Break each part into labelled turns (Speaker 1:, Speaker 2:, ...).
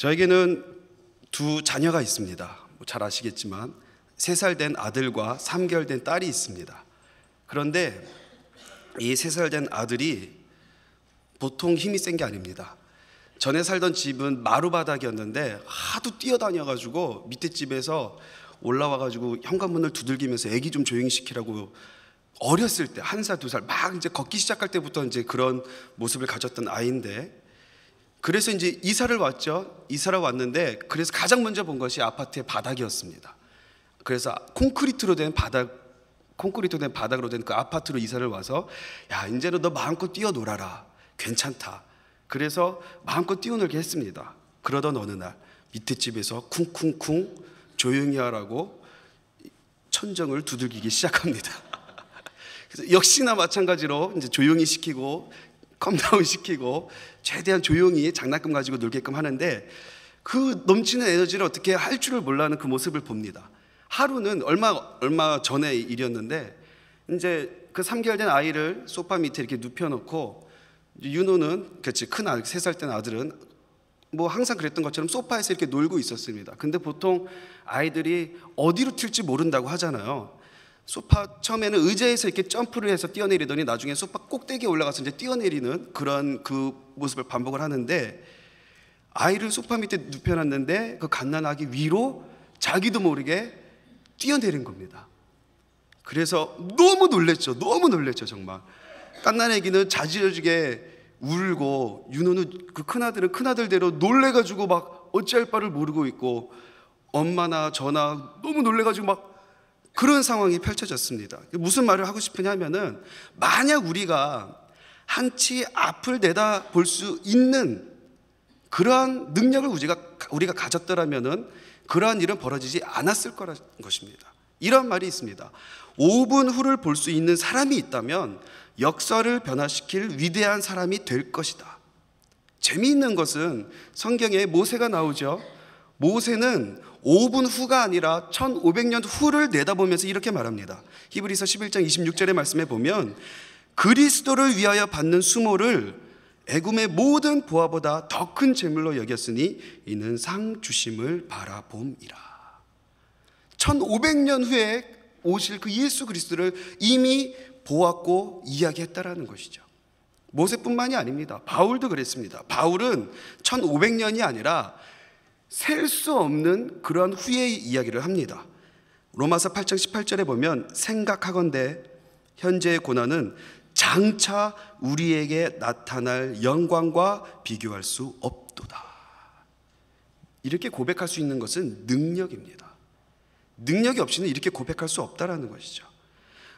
Speaker 1: 저에게는 두 자녀가 있습니다. 뭐 잘 아시겠지만 세 살 된 아들과 3개월 된 딸이 있습니다. 그런데 이 세 살 된 아들이 보통 힘이 센 게 아닙니다. 전에 살던 집은 마루바닥이었는데 하도 뛰어다녀가지고 밑에 집에서 올라와가지고 현관문을 두들기면서 애기 좀 조용히 시키라고 어렸을 때 한 살 두 살 막 이제 걷기 시작할 때부터 이제 그런 모습을 가졌던 아이인데 그래서 이제 이사를 왔죠. 이사를 왔는데 그래서 가장 먼저 본 것이 아파트의 바닥이었습니다. 그래서 콘크리트로 된 바닥 콘크리트된 바닥으로 된 그 아파트로 이사를 와서 야, 이제는 너 마음껏 뛰어놀아라. 괜찮다. 그래서 마음껏 뛰어놀게 했습니다. 그러던 어느 날 밑에 집에서 쿵쿵쿵 조용히 하라고 천정을 두들기기 시작합니다. 그래서 역시나 마찬가지로 이제 조용히 시키고 컴다운 시키고 최대한 조용히 장난감 가지고 놀게끔 하는데 그 넘치는 에너지를 어떻게 할 줄을 몰라는 그 모습을 봅니다. 하루는 얼마 얼마 전에 일이었는데 이제 그 3개월 된 아이를 소파 밑에 이렇게 눕혀놓고 윤호는 그치 큰 아들 3살 된 아들은 뭐 항상 그랬던 것처럼 소파에서 이렇게 놀고 있었습니다. 근데 보통 아이들이 어디로 튈지 모른다고 하잖아요. 소파 처음에는 의자에서 이렇게 점프를 해서 뛰어내리더니 나중에 소파 꼭대기에 올라가서 이제 뛰어내리는 그런 그 모습을 반복을 하는데 아이를 소파 밑에 눕혀놨는데 그 갓난아기 위로 자기도 모르게 뛰어내린 겁니다. 그래서 너무 놀랬죠. 너무 놀랬죠, 정말. 갓난아기는 자지러지게 울고 윤호는 그 큰아들은 큰아들대로 놀래가지고 막 어찌할 바를 모르고 있고 엄마나 저나 너무 놀래가지고 막 그런 상황이 펼쳐졌습니다. 무슨 말을 하고 싶으냐면은 만약 우리가 한치 앞을 내다 볼 수 있는 그러한 능력을 우리가, 우리가 가졌더라면은 그러한 일은 벌어지지 않았을 거라는 것입니다. 이런 말이 있습니다. 5분 후를 볼 수 있는 사람이 있다면 역사를 변화시킬 위대한 사람이 될 것이다. 재미있는 것은 성경에 모세가 나오죠. 모세는 5분 후가 아니라 1500년 후를 내다보면서 이렇게 말합니다. 히브리서 11장 26절의 말씀에 보면 그리스도를 위하여 받는 수모를 애굽의 모든 보화보다 더 큰 재물로 여겼으니 이는 상 주심을 바라봄이라. 1500년 후에 오실 그 예수 그리스도를 이미 보았고 이야기했다라는 것이죠. 모세뿐만이 아닙니다. 바울도 그랬습니다. 바울은 1500년이 아니라 셀수 없는 그러한 후회의 이야기를 합니다. 로마서 8장 18절에 보면 생각하건대 현재의 고난은 장차 우리에게 나타날 영광과 비교할 수 없도다. 이렇게 고백할 수 있는 것은 능력입니다. 능력이 없이는 이렇게 고백할 수 없다라는 것이죠.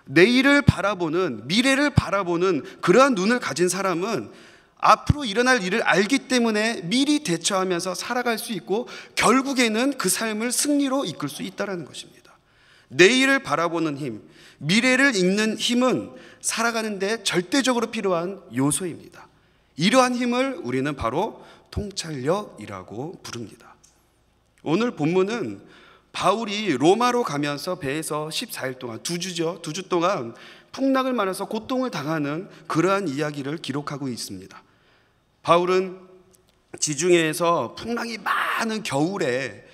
Speaker 1: 내일을 바라보는 미래를 바라보는 그러한 눈을 가진 사람은 앞으로 일어날 일을 알기 때문에 미리 대처하면서 살아갈 수 있고 결국에는 그 삶을 승리로 이끌 수있다는 것입니다. 내일을 바라보는 힘, 미래를 읽는 힘은 살아가는데 절대적으로 필요한 요소입니다. 이러한 힘을 우리는 바로 통찰력이라고 부릅니다. 오늘 본문은 바울이 로마로 가면서 배에서 14일 동안 두 주죠. 두 주 동안 풍랑을 맞아서 고통을 당하는 그러한 이야기를 기록하고 있습니다. 바울은 지중해에서 풍랑이 많은 겨울에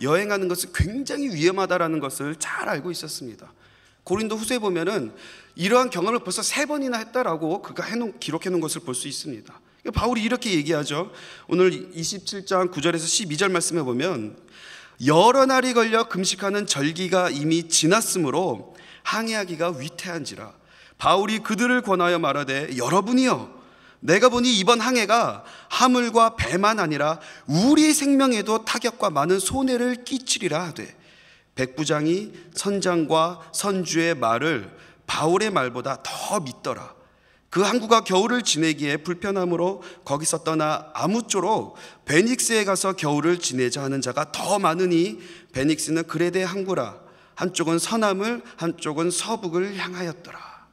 Speaker 1: 여행하는 것은 굉장히 위험하다라는 것을 잘 알고 있었습니다. 고린도 후서에 보면은 이러한 경험을 벌써 세 번이나 했다라고 그가 해놓, 기록해 놓은 것을 볼 수 있습니다. 그러니까 바울이 이렇게 얘기하죠. 오늘 27장 9절에서 12절 말씀해 보면 여러 날이 걸려 금식하는 절기가 이미 지났으므로 항해하기가 위태한지라 바울이 그들을 권하여 말하되 여러분이여 내가 보니 이번 항해가 하물과 배만 아니라 우리 생명에도 타격과 많은 손해를 끼치리라 하되 백부장이 선장과 선주의 말을 바울의 말보다 더 믿더라. 그 항구가 겨울을 지내기에 불편함으로 거기서 떠나 아무쪼록 베닉스에 가서 겨울을 지내자 하는 자가 더 많으니 베닉스는 그레데 항구라 한쪽은 서남을 한쪽은 서북을 향하였더라.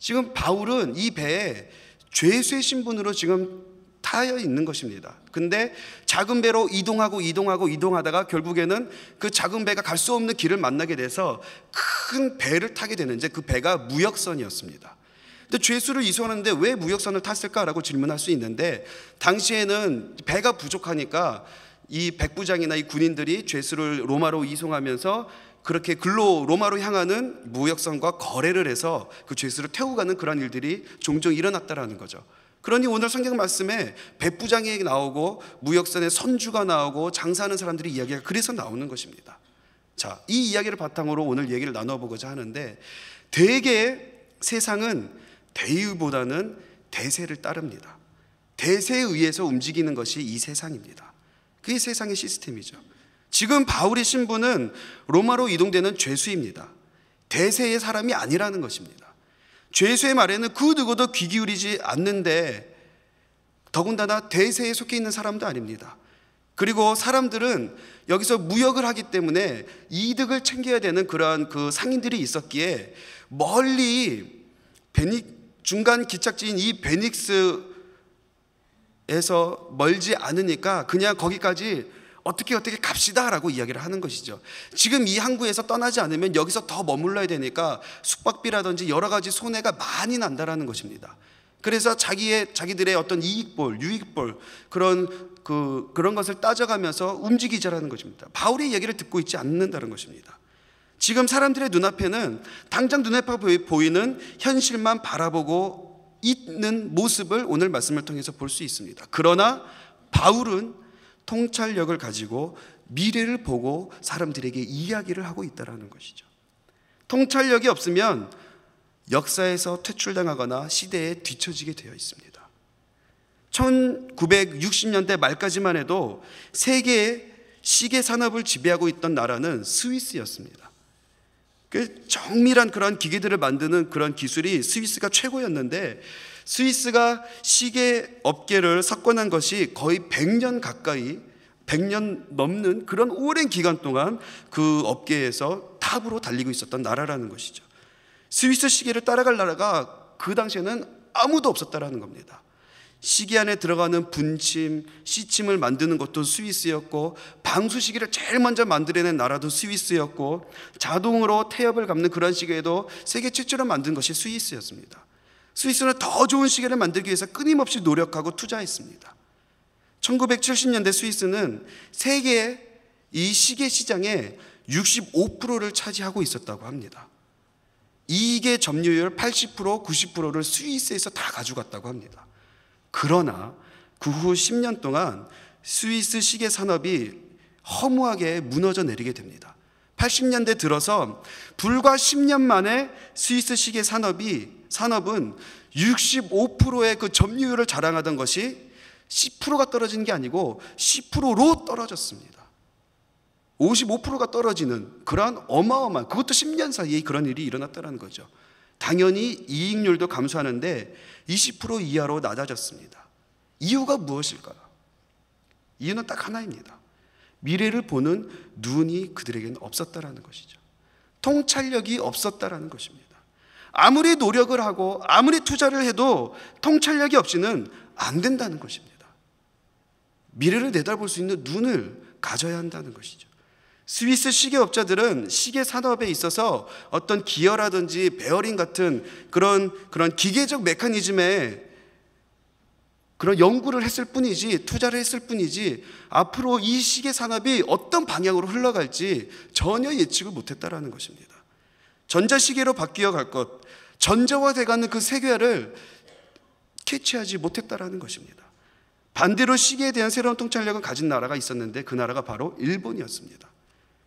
Speaker 1: 지금 바울은 이 배에 죄수의 신분으로 지금 타여 있는 것입니다. 근데 작은 배로 이동하고 이동하고 이동하다가 결국에는 그 작은 배가 갈 수 없는 길을 만나게 돼서 큰 배를 타게 되는데 그 배가 무역선이었습니다. 근데 죄수를 이수하는데왜 무역선을 탔을까라고 질문할 수 있는데 당시에는 배가 부족하니까 이 백부장이나 이 군인들이 죄수를 로마로 이송하면서 그렇게 글로 로마로 향하는 무역선과 거래를 해서 그 죄수를 태우가는 고 그런 일들이 종종 일어났다라는 거죠. 그러니 오늘 성경 말씀에 백부장이 나오고 무역선의 선주가 나오고 장사하는 사람들이 이야기가 그래서 나오는 것입니다. 자, 이 이야기를 바탕으로 오늘 얘기를 나눠보고자 하는데 대개 세상은 대유보다는 대세를 따릅니다. 대세에 의해서 움직이는 것이 이 세상입니다. 그게 세상의 시스템이죠. 지금 바울의 신분은 로마로 이동되는 죄수입니다. 대세의 사람이 아니라는 것입니다. 죄수의 말에는 그 누구도 귀 기울이지 않는데 더군다나 대세에 속해 있는 사람도 아닙니다. 그리고 사람들은 여기서 무역을 하기 때문에 이득을 챙겨야 되는 그러한 그 상인들이 있었기에 멀리 베닉 중간 기착지인 이 베닉스에서 멀지 않으니까 그냥 거기까지 어떻게 어떻게 갑시다라고 이야기를 하는 것이죠. 지금 이 항구에서 떠나지 않으면 여기서 더 머물러야 되니까 숙박비라든지 여러 가지 손해가 많이 난다라는 것입니다. 그래서 자기의 자기들의 어떤 이익볼, 유익볼 그런 그 그런 것을 따져가면서 움직이자라는 것입니다. 바울의 이야기를 듣고 있지 않는다는 것입니다. 지금 사람들의 눈앞에는 당장 눈에 보이는 현실만 바라보고 있는 모습을 오늘 말씀을 통해서 볼 수 있습니다. 그러나 바울은 통찰력을 가지고 미래를 보고 사람들에게 이야기를 하고 있다라는 것이죠. 통찰력이 없으면 역사에서 퇴출당하거나 시대에 뒤처지게 되어 있습니다. 1960년대 말까지만 해도 세계 시계 산업을 지배하고 있던 나라는 스위스였습니다. 그 정밀한 그런 기계들을 만드는 그런 기술이 스위스가 최고였는데 스위스가 시계 업계를 석권한 것이 거의 100년 가까이 100년 넘는 그런 오랜 기간 동안 그 업계에서 탑으로 달리고 있었던 나라라는 것이죠. 스위스 시계를 따라갈 나라가 그 당시에는 아무도 없었다라는 겁니다. 시계 안에 들어가는 분침, 시침을 만드는 것도 스위스였고 방수 시계를 제일 먼저 만들어낸 나라도 스위스였고 자동으로 태엽을 감는 그런 시계도 세계 최초로 만든 것이 스위스였습니다. 스위스는 더 좋은 시계를 만들기 위해서 끊임없이 노력하고 투자했습니다. 1970년대 스위스는 세계 이 시계 시장의 65%를 차지하고 있었다고 합니다. 이익의 점유율 80% 90%를 스위스에서 다 가져갔다고 합니다. 그러나 그 후 10년 동안 스위스 시계 산업이 허무하게 무너져 내리게 됩니다. 80년대 들어서 불과 10년 만에 스위스 시계 산업이 산업은 65%의 그 점유율을 자랑하던 것이 10%가 떨어진 게 아니고 10%로 떨어졌습니다. 55%가 떨어지는 그러한 어마어마한 그것도 10년 사이에 그런 일이 일어났다는 거죠. 당연히 이익률도 감소하는데 20% 이하로 낮아졌습니다. 이유가 무엇일까요? 이유는 딱 하나입니다. 미래를 보는 눈이 그들에게는 없었다라는 것이죠. 통찰력이 없었다라는 것입니다. 아무리 노력을 하고 아무리 투자를 해도 통찰력이 없이는 안 된다는 것입니다. 미래를 내다볼 수 있는 눈을 가져야 한다는 것이죠. 스위스 시계업자들은 시계 산업에 있어서 어떤 기어라든지 베어링 같은 그런 그런 기계적 메커니즘에 그런 연구를 했을 뿐이지 투자를 했을 뿐이지 앞으로 이 시계 산업이 어떤 방향으로 흘러갈지 전혀 예측을 못했다라는 것입니다. 전자시계로 바뀌어 갈 것, 전자화 돼가는 그 세계화를 캐치하지 못했다라는 것입니다. 반대로 시계에 대한 새로운 통찰력을 가진 나라가 있었는데 그 나라가 바로 일본이었습니다.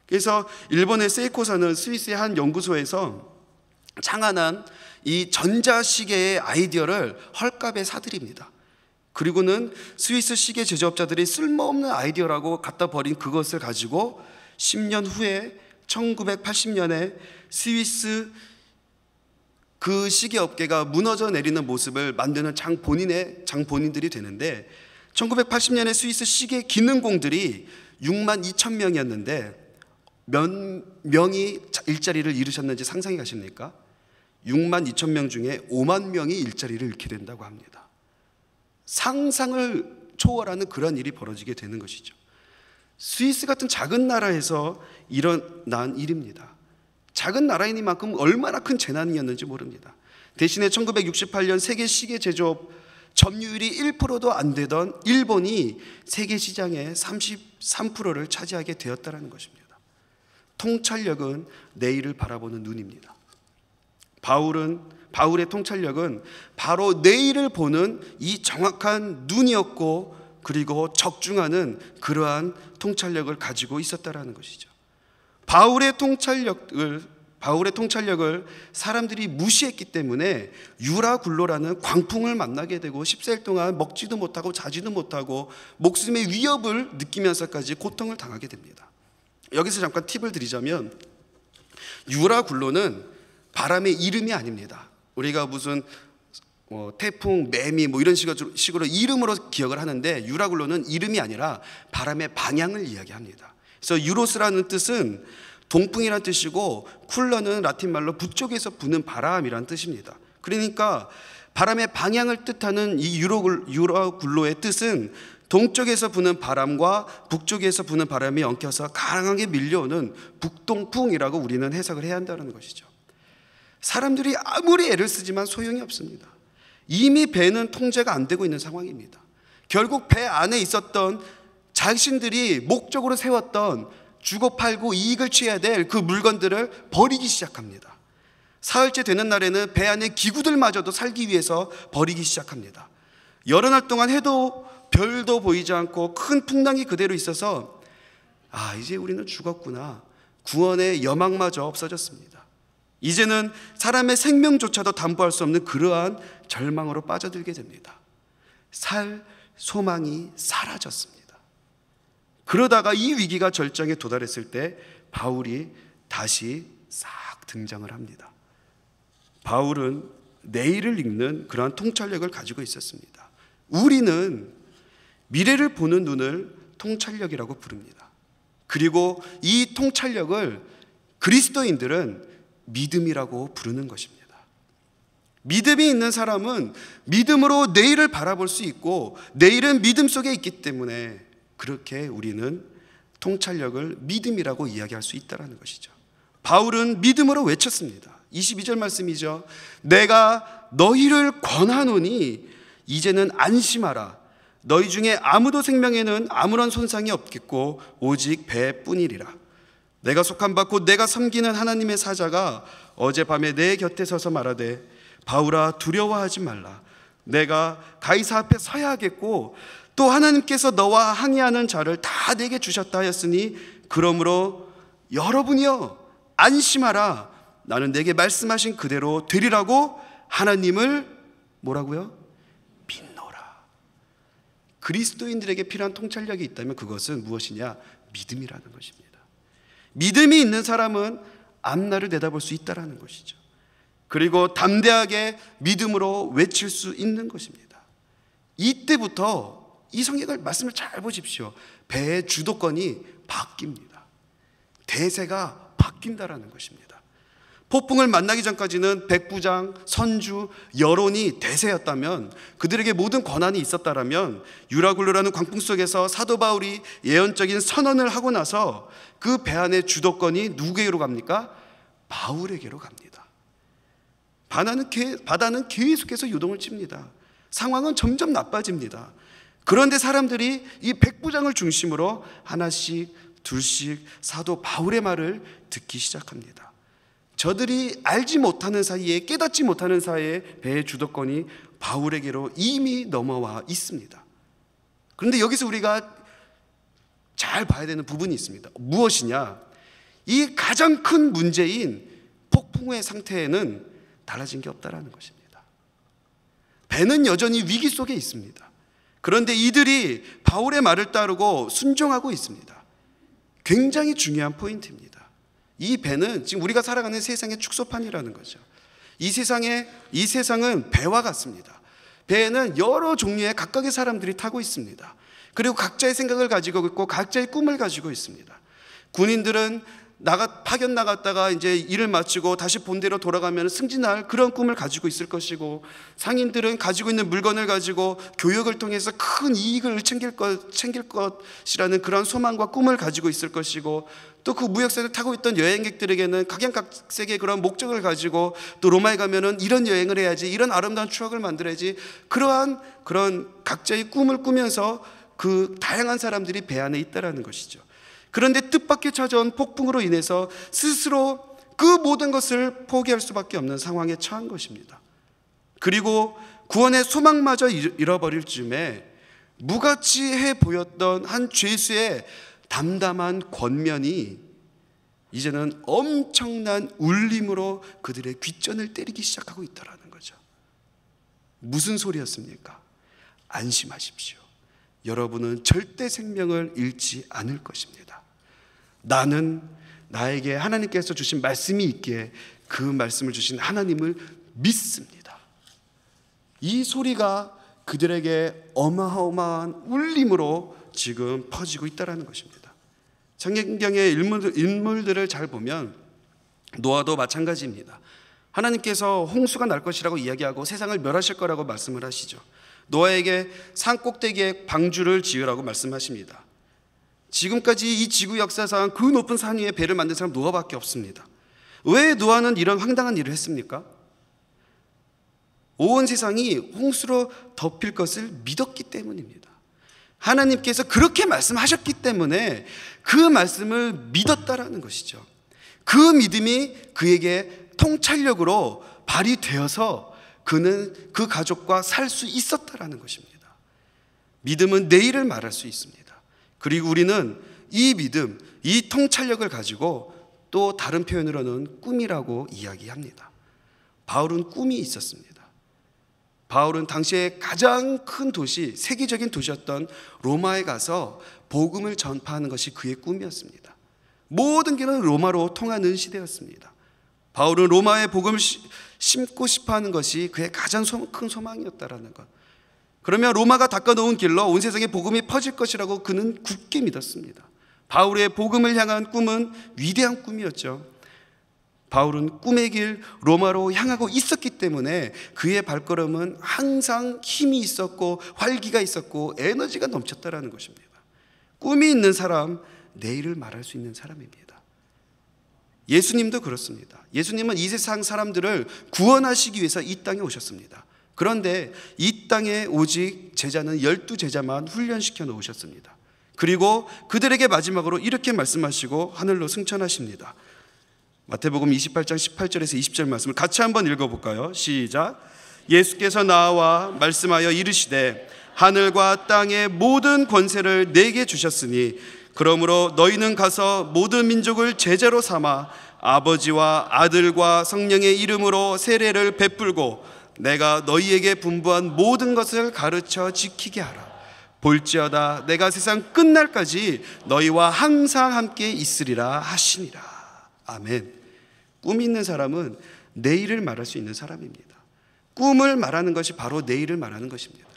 Speaker 1: 그래서 일본의 세이코사는 스위스의 한 연구소에서 창안한 이 전자시계의 아이디어를 헐값에 사들입니다. 그리고는 스위스 시계 제조업자들이 쓸모없는 아이디어라고 갖다 버린 그것을 가지고 10년 후에 1980년에 스위스 그 시계 업계가 무너져 내리는 모습을 만드는 장 본인의 장 본인들이 되는데 1980년에 스위스 시계 기능공들이 6만 2천 명이었는데 몇 명이 일자리를 잃으셨는지 상상이 가십니까? 6만 2천 명 중에 5만 명이 일자리를 잃게 된다고 합니다. 상상을 초월하는 그런 일이 벌어지게 되는 것이죠. 스위스 같은 작은 나라에서 일어난 일입니다. 작은 나라이니만큼 얼마나 큰 재난이었는지 모릅니다. 대신에 1968년 세계 시계 제조업 점유율이 1%도 안 되던 일본이 세계 시장의 33%를 차지하게 되었다는 것입니다. 통찰력은 내일을 바라보는 눈입니다. 바울은 바울의 통찰력은 바로 내일을 보는 이 정확한 눈이었고 그리고 적중하는 그러한 통찰력을 가지고 있었다라는 것이죠. 바울의 통찰력을 바울의 통찰력을 사람들이 무시했기 때문에 유라굴로라는 광풍을 만나게 되고 14일 동안 먹지도 못하고 자지도 못하고 목숨의 위협을 느끼면서까지 고통을 당하게 됩니다. 여기서 잠깐 팁을 드리자면 유라굴로는 바람의 이름이 아닙니다. 우리가 무슨 뭐 태풍, 매미 뭐 이런 식으로 이름으로 기억을 하는데 유라굴로는 이름이 아니라 바람의 방향을 이야기합니다. 그래서 유로스라는 뜻은 동풍이란 뜻이고 쿨러는 라틴 말로 북쪽에서 부는 바람이란 뜻입니다. 그러니까 바람의 방향을 뜻하는 이 유로 굴로의 뜻은 동쪽에서 부는 바람과 북쪽에서 부는 바람이 엉켜서 강하게 밀려오는 북동풍이라고 우리는 해석을 해야 한다는 것이죠. 사람들이 아무리 애를 쓰지만 소용이 없습니다. 이미 배는 통제가 안 되고 있는 상황입니다. 결국 배 안에 있었던 자신들이 목적으로 세웠던 주고 팔고 이익을 취해야 될 그 물건들을 버리기 시작합니다. 사흘째 되는 날에는 배 안에 기구들마저도 살기 위해서 버리기 시작합니다. 여러 날 동안 해도 별도 보이지 않고 큰 풍랑이 그대로 있어서 아, 이제 우리는 죽었구나. 구원의 여망마저 없어졌습니다. 이제는 사람의 생명조차도 담보할 수 없는 그러한 절망으로 빠져들게 됩니다. 살 소망이 사라졌습니다. 그러다가 이 위기가 절정에 도달했을 때 바울이 다시 싹 등장을 합니다. 바울은 내일을 읽는 그러한 통찰력을 가지고 있었습니다. 우리는 미래를 보는 눈을 통찰력이라고 부릅니다. 그리고 이 통찰력을 그리스도인들은 믿음이라고 부르는 것입니다. 믿음이 있는 사람은 믿음으로 내일을 바라볼 수 있고 내일은 믿음 속에 있기 때문에 그렇게 우리는 통찰력을 믿음이라고 이야기할 수 있다라는 것이죠. 바울은 믿음으로 외쳤습니다. 22절 말씀이죠. 내가 너희를 권하노니 이제는 안심하라. 너희 중에 아무도 생명에는 아무런 손상이 없겠고 오직 배뿐이리라. 내가 속한 바곧 내가 섬기는 하나님의 사자가 어젯밤에 내 곁에 서서 말하되 바울아 두려워하지 말라. 내가 가이사 앞에 서야 하겠고 또 하나님께서 너와 항의하는 자를 다 내게 주셨다 하였으니 그러므로 여러분이여 안심하라 나는 내게 말씀하신 그대로 되리라고 하나님을 뭐라고요? 믿노라 그리스도인들에게 필요한 통찰력이 있다면 그것은 무엇이냐? 믿음이라는 것입니다 믿음이 있는 사람은 앞날을 내다볼 수있다는 것이죠 그리고 담대하게 믿음으로 외칠 수 있는 것입니다 이때부터 이 성경을 말씀을 잘 보십시오. 배의 주도권이 바뀝니다. 대세가 바뀐다라는 것입니다. 폭풍을 만나기 전까지는 백부장, 선주, 여론이 대세였다면 그들에게 모든 권한이 있었다라면 유라굴루라는 광풍 속에서 사도 바울이 예언적인 선언을 하고 나서 그 배안의 주도권이 누구에게로 갑니까? 바울에게로 갑니다. 바다는 계속해서 요동을 칩니다. 상황은 점점 나빠집니다. 그런데 사람들이 이 백부장을 중심으로 하나씩 둘씩 사도 바울의 말을 듣기 시작합니다. 저들이 알지 못하는 사이에 깨닫지 못하는 사이에 배의 주도권이 바울에게로 이미 넘어와 있습니다. 그런데 여기서 우리가 잘 봐야 되는 부분이 있습니다. 무엇이냐? 이 가장 큰 문제인 폭풍의 상태에는 달라진 게 없다라는 것입니다. 배는 여전히 위기 속에 있습니다. 그런데 이들이 바울의 말을 따르고 순종하고 있습니다. 굉장히 중요한 포인트입니다. 이 배는 지금 우리가 살아가는 세상의 축소판이라는 거죠. 이 세상에 이 세상은 배와 같습니다. 배에는 여러 종류의 각각의 사람들이 타고 있습니다. 그리고 각자의 생각을 가지고 있고 각자의 꿈을 가지고 있습니다. 군인들은 나가 파견 나갔다가 이제 일을 마치고 다시 본대로 돌아가면 승진할 그런 꿈을 가지고 있을 것이고 상인들은 가지고 있는 물건을 가지고 교역을 통해서 큰 이익을 챙길 것 챙길 것이라는 그런 소망과 꿈을 가지고 있을 것이고 또 그 무역선을 타고 있던 여행객들에게는 각양각색의 그런 목적을 가지고 또 로마에 가면은 이런 여행을 해야지 이런 아름다운 추억을 만들어야지 그러한 그런 각자의 꿈을 꾸면서 그 다양한 사람들이 배 안에 있다라는 것이죠. 그런데 뜻밖의 찾아온 폭풍으로 인해서 스스로 그 모든 것을 포기할 수밖에 없는 상황에 처한 것입니다. 그리고 구원의 소망마저 잃어버릴 즈음에 무가치해 보였던 한 죄수의 담담한 권면이 이제는 엄청난 울림으로 그들의 귓전을 때리기 시작하고 있다라는 거죠. 무슨 소리였습니까? 안심하십시오. 여러분은 절대 생명을 잃지 않을 것입니다. 나는 나에게 하나님께서 주신 말씀이 있기에 그 말씀을 주신 하나님을 믿습니다. 이 소리가 그들에게 어마어마한 울림으로 지금 퍼지고 있다라는 것입니다. 성경의 인물들, 인물들을 잘 보면 노아도 마찬가지입니다. 하나님께서 홍수가 날 것이라고 이야기하고 세상을 멸하실 거라고 말씀을 하시죠. 노아에게 산 꼭대기에 방주를 지으라고 말씀하십니다. 지금까지 이 지구 역사상 그 높은 산 위에 배를 만든 사람 노아밖에 없습니다. 왜 노아는 이런 황당한 일을 했습니까? 온 세상이 홍수로 덮일 것을 믿었기 때문입니다. 하나님께서 그렇게 말씀하셨기 때문에 그 말씀을 믿었다라는 것이죠. 그 믿음이 그에게 통찰력으로 발휘되어서 그는 그 가족과 살 수 있었다라는 것입니다. 믿음은 내일을 말할 수 있습니다. 그리고 우리는 이 믿음, 이 통찰력을 가지고 또 다른 표현으로는 꿈이라고 이야기합니다. 바울은 꿈이 있었습니다. 바울은 당시에 가장 큰 도시, 세계적인 도시였던 로마에 가서 복음을 전파하는 것이 그의 꿈이었습니다. 모든 길은 로마로 통하는 시대였습니다. 바울은 로마에 복음을 심고 싶어 하는 것이 그의 가장 큰 소망이었다라는 것. 그러면 로마가 닦아놓은 길로 온 세상에 복음이 퍼질 것이라고 그는 굳게 믿었습니다. 바울의 복음을 향한 꿈은 위대한 꿈이었죠. 바울은 꿈의 길 로마로 향하고 있었기 때문에 그의 발걸음은 항상 힘이 있었고 활기가 있었고 에너지가 넘쳤다라는 것입니다. 꿈이 있는 사람, 내일을 말할 수 있는 사람입니다. 예수님도 그렇습니다. 예수님은 이 세상 사람들을 구원하시기 위해서 이 땅에 오셨습니다. 그런데 이 땅에 오직 제자는 열두 제자만 훈련시켜 놓으셨습니다. 그리고 그들에게 마지막으로 이렇게 말씀하시고 하늘로 승천하십니다. 마태복음 28장 18절에서 20절 말씀을 같이 한번 읽어볼까요? 시작. 예수께서 나와 말씀하여 이르시되 하늘과 땅의 모든 권세를 내게 주셨으니 그러므로 너희는 가서 모든 민족을 제자로 삼아 아버지와 아들과 성령의 이름으로 세례를 베풀고 내가 너희에게 분부한 모든 것을 가르쳐 지키게 하라. 볼지어다 내가 세상 끝날까지 너희와 항상 함께 있으리라 하시니라. 아멘. 꿈 있는 사람은 내일을 말할 수 있는 사람입니다. 꿈을 말하는 것이 바로 내일을 말하는 것입니다.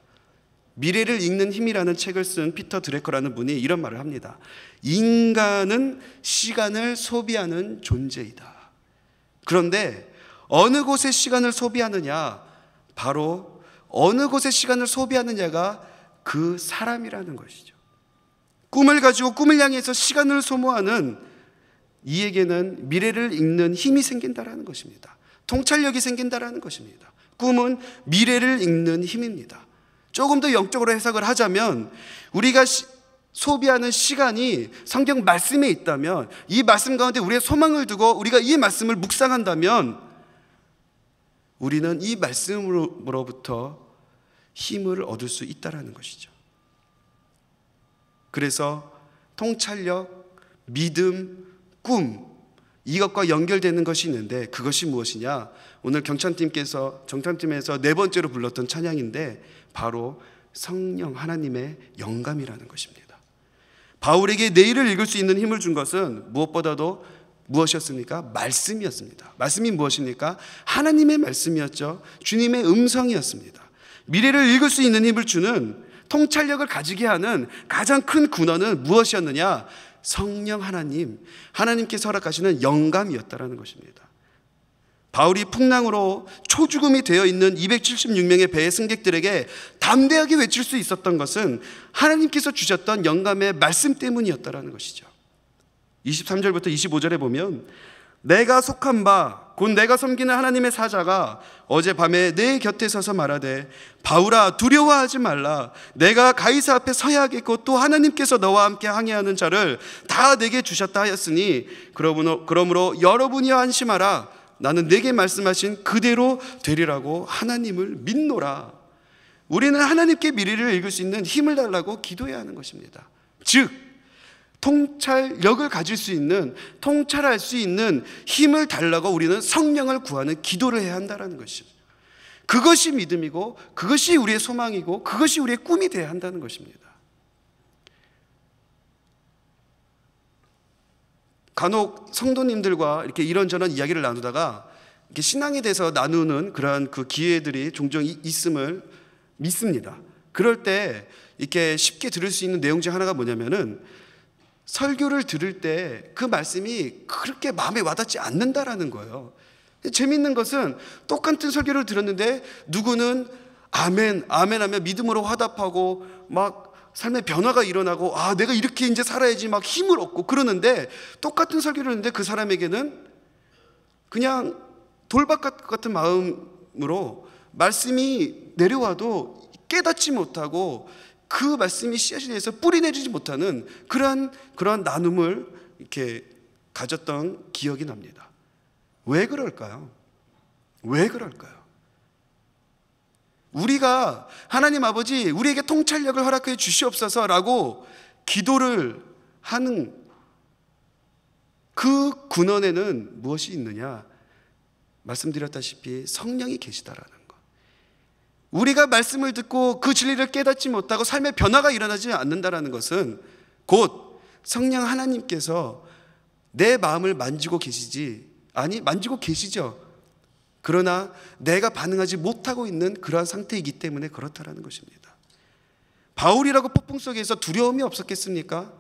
Speaker 1: 미래를 읽는 힘이라는 책을 쓴 피터 드레커라는 분이 이런 말을 합니다. 인간은 시간을 소비하는 존재이다. 그런데 어느 곳에 시간을 소비하느냐, 바로 어느 곳에 시간을 소비하느냐가 그 사람이라는 것이죠. 꿈을 가지고 꿈을 향해서 시간을 소모하는 이에게는 미래를 읽는 힘이 생긴다라는 것입니다. 통찰력이 생긴다라는 것입니다. 꿈은 미래를 읽는 힘입니다. 조금 더 영적으로 해석을 하자면 우리가 시, 소비하는 시간이 성경 말씀에 있다면 이 말씀 가운데 우리의 소망을 두고 우리가 이 말씀을 묵상한다면 우리는 이 말씀으로부터 힘을 얻을 수 있다라는 것이죠. 그래서 통찰력, 믿음, 꿈 이것과 연결되는 것이 있는데 그것이 무엇이냐? 오늘 경찬팀께서 정찬팀에서 네 번째로 불렀던 찬양인데 바로 성령 하나님의 영감이라는 것입니다. 바울에게 내일을 읽을 수 있는 힘을 준 것은 무엇보다도 무엇이었습니까? 말씀이었습니다. 말씀이 무엇입니까? 하나님의 말씀이었죠. 주님의 음성이었습니다. 미래를 읽을 수 있는 힘을 주는 통찰력을 가지게 하는 가장 큰 군원은 무엇이었느냐? 성령 하나님, 하나님께서 허락하시는 영감이었다라는 것입니다. 바울이 풍랑으로 초죽음이 되어 있는 276명의 배의 승객들에게 담대하게 외칠 수 있었던 것은 하나님께서 주셨던 영감의 말씀 때문이었다라는 것이죠. 23절부터 25절에 보면 내가 속한 바 곧 내가 섬기는 하나님의 사자가 어젯밤에 내 곁에 서서 말하되 바울아 두려워하지 말라 내가 가이사 앞에 서야겠고 또 하나님께서 너와 함께 항해하는 자를 다 내게 주셨다 하였으니 그러므로, 그러므로 여러분이 안심하라 나는 내게 말씀하신 그대로 되리라고 하나님을 믿노라 우리는 하나님께 미래를 읽을 수 있는 힘을 달라고 기도해야 하는 것입니다 즉 통찰력을 가질 수 있는 통찰할 수 있는 힘을 달라고 우리는 성령을 구하는 기도를 해야 한다는 것이죠. 그것이 믿음이고 그것이 우리의 소망이고 그것이 우리의 꿈이 되어야 한다는 것입니다. 간혹 성도님들과 이렇게 이런저런 이야기를 나누다가 이렇게 신앙에 대해서 나누는 그러한 그 기회들이 종종 있음을 믿습니다. 그럴 때 이렇게 쉽게 들을 수 있는 내용 중 하나가 뭐냐면은 설교를 들을 때 그 말씀이 그렇게 마음에 와닿지 않는다라는 거예요. 재밌는 것은 똑같은 설교를 들었는데 누구는 아멘, 아멘 하며 믿음으로 화답하고 막 삶의 변화가 일어나고 아, 내가 이렇게 이제 살아야지 막 힘을 얻고 그러는데 똑같은 설교를 했는데 그 사람에게는 그냥 돌박 같은 마음으로 말씀이 내려와도 깨닫지 못하고 그 말씀이 씨앗이 돼서 뿌리 내리지 못하는 그러한 그러한 나눔을 이렇게 가졌던 기억이 납니다. 왜 그럴까요? 왜 그럴까요? 우리가 하나님 아버지 우리에게 통찰력을 허락해 주시옵소서라고 기도를 하는 그 근원에는 무엇이 있느냐? 말씀드렸다시피 성령이 계시다라는 우리가 말씀을 듣고 그 진리를 깨닫지 못하고 삶의 변화가 일어나지 않는다라는 것은 곧 성령 하나님께서 내 마음을 만지고 계시지 아니 만지고 계시죠. 그러나 내가 반응하지 못하고 있는 그러한 상태이기 때문에 그렇다라는 것입니다. 바울이라고 폭풍 속에서 두려움이 없었겠습니까?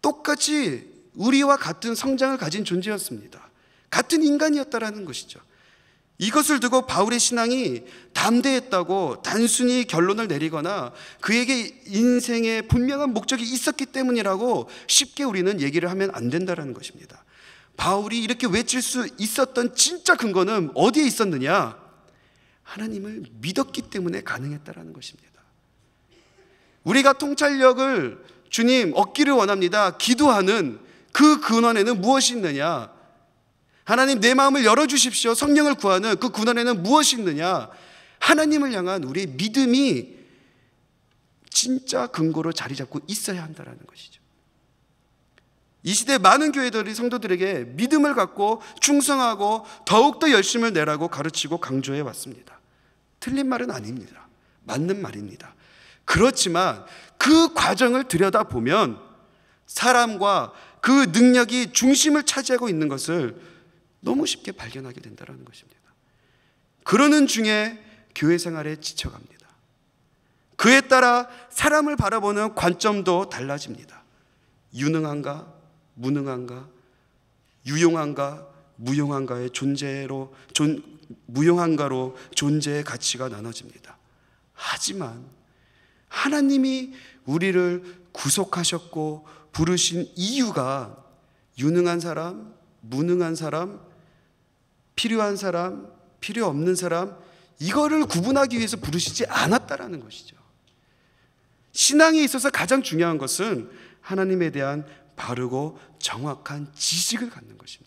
Speaker 1: 똑같이 우리와 같은 성장을 가진 존재였습니다. 같은 인간이었다라는 것이죠. 이것을 두고 바울의 신앙이 담대했다고 단순히 결론을 내리거나 그에게 인생에 분명한 목적이 있었기 때문이라고 쉽게 우리는 얘기를 하면 안된다는 것입니다. 바울이 이렇게 외칠 수 있었던 진짜 근거는 어디에 있었느냐? 하나님을 믿었기 때문에 가능했다라는 것입니다. 우리가 통찰력을 주님 얻기를 원합니다. 기도하는 그 근원에는 무엇이 있느냐? 하나님 내 마음을 열어주십시오. 성령을 구하는 그 구단에는 무엇이 있느냐? 하나님을 향한 우리의 믿음이 진짜 근거로 자리 잡고 있어야 한다는 것이죠. 이 시대 많은 교회들이 성도들에게 믿음을 갖고 충성하고 더욱더 열심을 내라고 가르치고 강조해 왔습니다. 틀린 말은 아닙니다. 맞는 말입니다. 그렇지만 그 과정을 들여다보면 사람과 그 능력이 중심을 차지하고 있는 것을 너무 쉽게 발견하게 된다는 것입니다. 그러는 중에 교회 생활에 지쳐갑니다. 그에 따라 사람을 바라보는 관점도 달라집니다. 유능한가, 무능한가, 유용한가, 무용한가의 존재로 존, 무용한가로 존재의 가치가 나눠집니다. 하지만 하나님이 우리를 구속하셨고 부르신 이유가 유능한 사람, 무능한 사람, 필요한 사람, 필요 없는 사람, 이거를 구분하기 위해서 부르시지 않았다라는 것이죠. 신앙에 있어서 가장 중요한 것은 하나님에 대한 바르고 정확한 지식을 갖는 것입니다.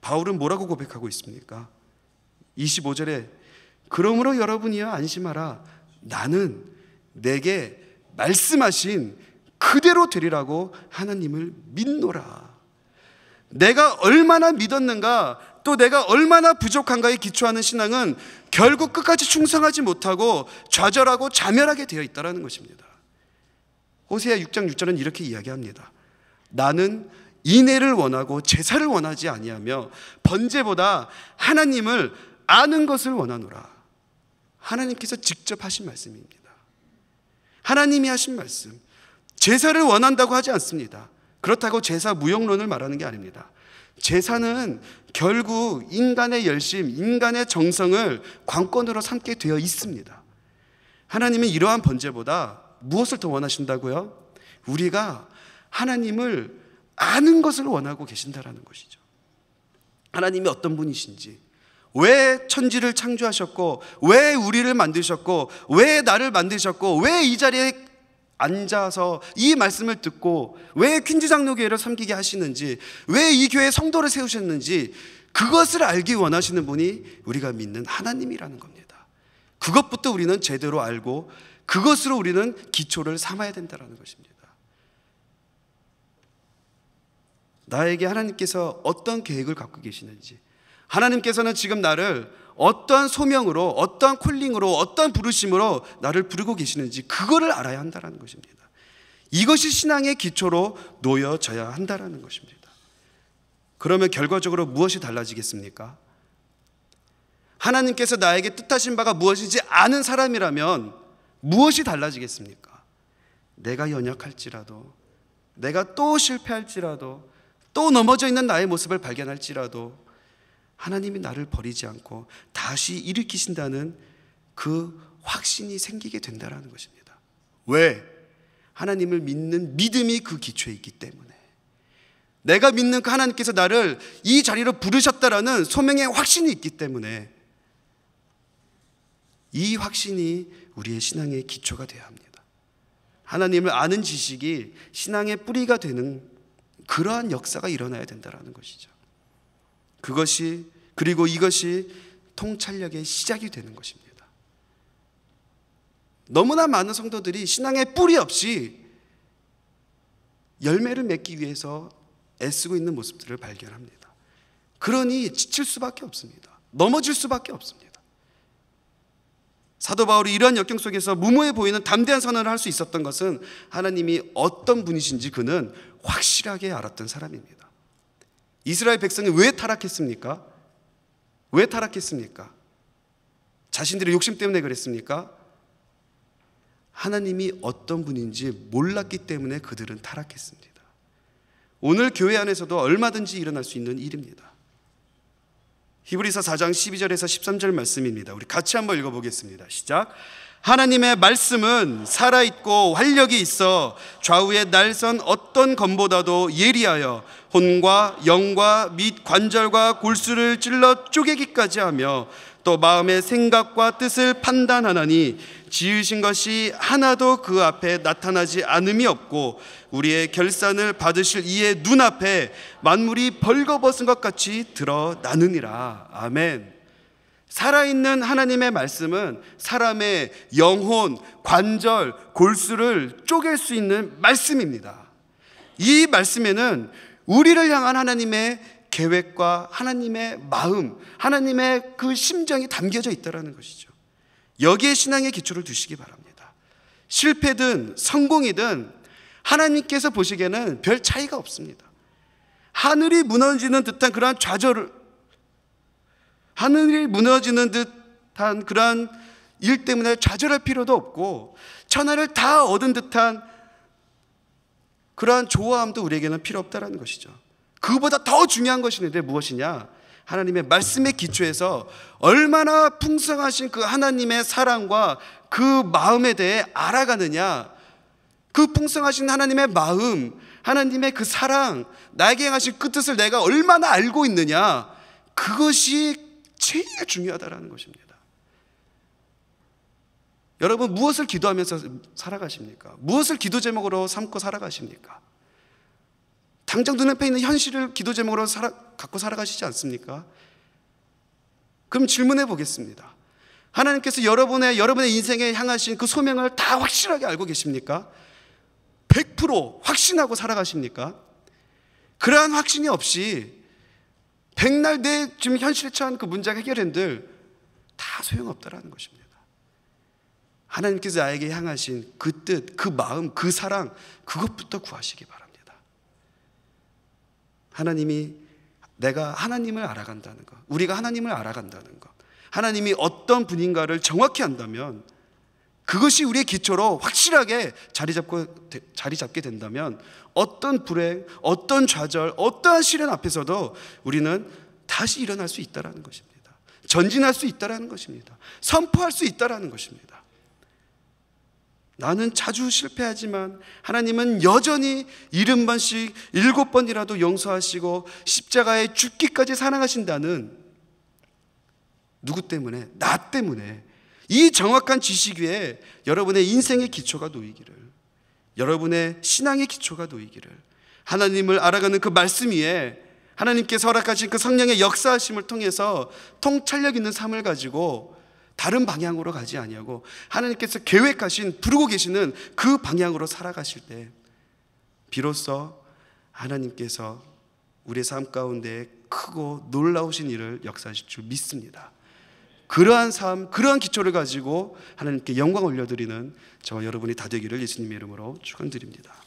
Speaker 1: 바울은 뭐라고 고백하고 있습니까? 25절에 그러므로 여러분이여 안심하라. 나는 내게 말씀하신 그대로 되리라고 하나님을 믿노라. 내가 얼마나 믿었는가 또 내가 얼마나 부족한가에 기초하는 신앙은 결국 끝까지 충성하지 못하고 좌절하고 자멸하게 되어 있다라는 것입니다. 호세아 6장 6절은 이렇게 이야기합니다. 나는 인애를 원하고 제사를 원하지 아니하며 번제보다 하나님을 아는 것을 원하노라. 하나님께서 직접 하신 말씀입니다. 하나님이 하신 말씀. 제사를 원한다고 하지 않습니다. 그렇다고 제사 무용론을 말하는 게 아닙니다. 제사는 결국 인간의 열심, 인간의 정성을 관건으로 삼게 되어 있습니다. 하나님은 이러한 번제보다 무엇을 더 원하신다고요? 우리가 하나님을 아는 것을 원하고 계신다라는 것이죠. 하나님이 어떤 분이신지, 왜 천지를 창조하셨고, 왜 우리를 만드셨고, 왜 나를 만드셨고, 왜 이 자리에 앉아서 이 말씀을 듣고 왜 퀸즈장로 교회를 섬기게 하시는지 왜 이 교회 성도를 세우셨는지 그것을 알기 원하시는 분이 우리가 믿는 하나님이라는 겁니다. 그것부터 우리는 제대로 알고 그것으로 우리는 기초를 삼아야 된다는 것입니다. 나에게 하나님께서 어떤 계획을 갖고 계시는지 하나님께서는 지금 나를 어떠한 소명으로 어떠한 콜링으로 어떤 부르심으로 나를 부르고 계시는지 그거를 알아야 한다는 것입니다. 이것이 신앙의 기초로 놓여져야 한다는 것입니다. 그러면 결과적으로 무엇이 달라지겠습니까? 하나님께서 나에게 뜻하신 바가 무엇이지 않은 사람이라면 무엇이 달라지겠습니까? 내가 연약할지라도 내가 또 실패할지라도 또 넘어져 있는 나의 모습을 발견할지라도 하나님이 나를 버리지 않고 다시 일으키신다는 그 확신이 생기게 된다라는 것입니다. 왜? 하나님을 믿는 믿음이 그 기초에 있기 때문에. 내가 믿는 그 하나님께서 나를 이 자리로 부르셨다라는 소명의 확신이 있기 때문에 이 확신이 우리의 신앙의 기초가 되어야 합니다. 하나님을 아는 지식이 신앙의 뿌리가 되는 그러한 역사가 일어나야 된다라는 것이죠. 그것이 그리고 이것이 통찰력의 시작이 되는 것입니다. 너무나 많은 성도들이 신앙의 뿌리 없이 열매를 맺기 위해서 애쓰고 있는 모습들을 발견합니다. 그러니 지칠 수밖에 없습니다. 넘어질 수밖에 없습니다. 사도 바울이 이러 역경 속에서 무모해 보이는 담대한 선언을 할 수 있었던 것은 하나님이 어떤 분이신지 그는 확실하게 알았던 사람입니다. 이스라엘 백성이 왜 타락했습니까? 왜 타락했습니까? 자신들의 욕심 때문에 그랬습니까? 하나님이 어떤 분인지 몰랐기 때문에 그들은 타락했습니다. 오늘 교회 안에서도 얼마든지 일어날 수 있는 일입니다. 히브리서 4장 12절에서 13절 말씀입니다. 우리 같이 한번 읽어보겠습니다. 시작. 하나님의 말씀은 살아있고 활력이 있어 좌우의 날선 어떤 검보다도 예리하여 혼과 영과 및 관절과 골수를 찔러 쪼개기까지 하며 또 마음의 생각과 뜻을 판단하나니 지으신 것이 하나도 그 앞에 나타나지 않음이 없고 우리의 결산을 받으실 이의 눈앞에 만물이 벌거벗은 것 같이 드러나느니라. 아멘. 살아있는 하나님의 말씀은 사람의 영혼, 관절, 골수를 쪼갤 수 있는 말씀입니다. 이 말씀에는 우리를 향한 하나님의 계획과 하나님의 마음, 하나님의 그 심정이 담겨져 있다는 것이죠. 여기에 신앙의 기초를 두시기 바랍니다. 실패든 성공이든 하나님께서 보시기에는 별 차이가 없습니다. 하늘이 무너지는 듯한 그러한 좌절 하늘이 무너지는 듯한 그러한 일 때문에 좌절할 필요도 없고 천하를 다 얻은 듯한 그러한 조화함도 우리에게는 필요 없다라는 것이죠. 그보다 더 중요한 것이 있는데 무엇이냐? 하나님의 말씀에 기초해서 얼마나 풍성하신 그 하나님의 사랑과 그 마음에 대해 알아가느냐. 그 풍성하신 하나님의 마음, 하나님의 그 사랑, 나에게 행하신 그 뜻을 내가 얼마나 알고 있느냐. 그것이 제일 중요하다라는 것입니다. 여러분 무엇을 기도하면서 살아가십니까? 무엇을 기도 제목으로 삼고 살아가십니까? 당장 눈앞에 있는 현실을 기도 제목으로 살아, 갖고 살아가시지 않습니까? 그럼 질문해 보겠습니다. 하나님께서 여러분의 여러분의 인생에 향하신 그 소명을 다 확실하게 알고 계십니까? 100% 확신하고 살아가십니까? 그러한 확신이 없이 백날 내 지금 현실에 처한 그 문장 해결한들 다 소용없다라는 것입니다. 하나님께서 나에게 향하신 그 뜻, 그 마음, 그 사랑, 그것부터 구하시기 바랍니다. 하나님이 내가 하나님을 알아간다는 것, 우리가 하나님을 알아간다는 것, 하나님이 어떤 분인가를 정확히 안다면 그것이 우리의 기초로 확실하게 자리 잡고 자리 잡게 된다면 어떤 불행, 어떤 좌절, 어떠한 시련 앞에서도 우리는 다시 일어날 수 있다라는 것입니다. 전진할 수 있다라는 것입니다. 선포할 수 있다라는 것입니다. 나는 자주 실패하지만 하나님은 여전히 일흔 번씩 일곱 번이라도 용서하시고 십자가에 죽기까지 사랑하신다는 누구 때문에? 나 때문에 이 정확한 지식 위에 여러분의 인생의 기초가 놓이기를, 여러분의 신앙의 기초가 놓이기를, 하나님을 알아가는 그 말씀 위에 하나님께서 허락하신 그 성령의 역사하심을 통해서 통찰력 있는 삶을 가지고 다른 방향으로 가지 아니하고 하나님께서 계획하신 부르고 계시는 그 방향으로 살아가실 때 비로소 하나님께서 우리의 삶 가운데 크고 놀라우신 일을 역사하실 줄 믿습니다. 그러한 삶, 그러한 기초를 가지고 하나님께 영광 을 올려드리는 저와 여러분이 다 되기를 예수님의 이름으로 축원드립니다.